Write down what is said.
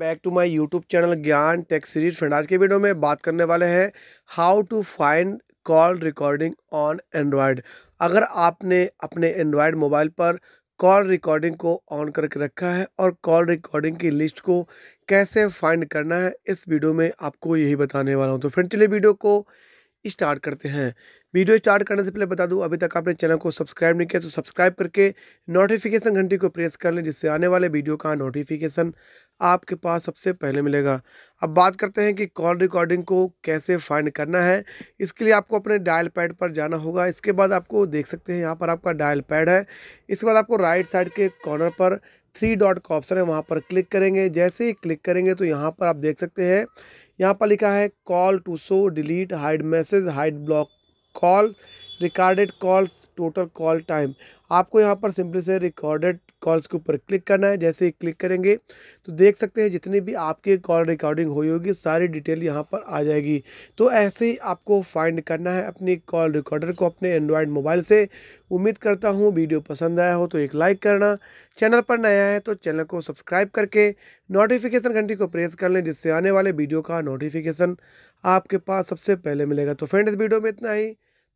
back to my YouTube channel Gyan tech series friend आज के video में बात करने वाले हैं how to find call recording on Android अगर आपने अपने एंड्रॉयड मोबाइल पर कॉल रिकॉर्डिंग को ऑन करके रखा है और कॉल रिकॉर्डिंग की लिस्ट को कैसे फाइंड करना है इस वीडियो में आपको यही बताने वाला हूँ तो फ्रेंड चलिए वीडियो को स्टार्ट करते हैं वीडियो स्टार्ट करने से पहले बता दूं अभी तक आपने चैनल को सब्सक्राइब नहीं किया तो सब्सक्राइब करके नोटिफिकेशन घंटी को प्रेस कर लें जिससे आने वाले वीडियो का नोटिफिकेशन आपके पास सबसे पहले मिलेगा अब बात करते हैं कि कॉल रिकॉर्डिंग को कैसे फाइंड करना है इसके लिए आपको अपने डायल पैड पर जाना होगा इसके बाद आपको देख सकते हैं यहाँ पर आपका डायल पैड है इसके बाद आपको राइट साइड के कॉर्नर पर थ्री डॉट का ऑप्शन है वहाँ पर क्लिक करेंगे जैसे ही क्लिक करेंगे तो यहाँ पर आप देख सकते हैं यहाँ पर लिखा है call to show delete hide message hide block call recorded calls total call time आपको यहाँ पर सिंपली से रिकॉर्डेड कॉल्स के ऊपर क्लिक करना है जैसे ही क्लिक करेंगे तो देख सकते हैं जितनी भी आपकी कॉल रिकॉर्डिंग हुई होगी सारी डिटेल यहाँ पर आ जाएगी तो ऐसे ही आपको फाइंड करना है अपनी कॉल रिकॉर्डर को अपने एंड्रॉयड मोबाइल से उम्मीद करता हूँ वीडियो पसंद आया हो तो एक लाइक करना चैनल पर नया है तो चैनल को सब्सक्राइब करके नोटिफिकेशन घंटी को प्रेस कर लें जिससे आने वाले वीडियो का नोटिफिकेशन आपके पास सबसे पहले मिलेगा तो फ्रेंड इस वीडियो में इतना ही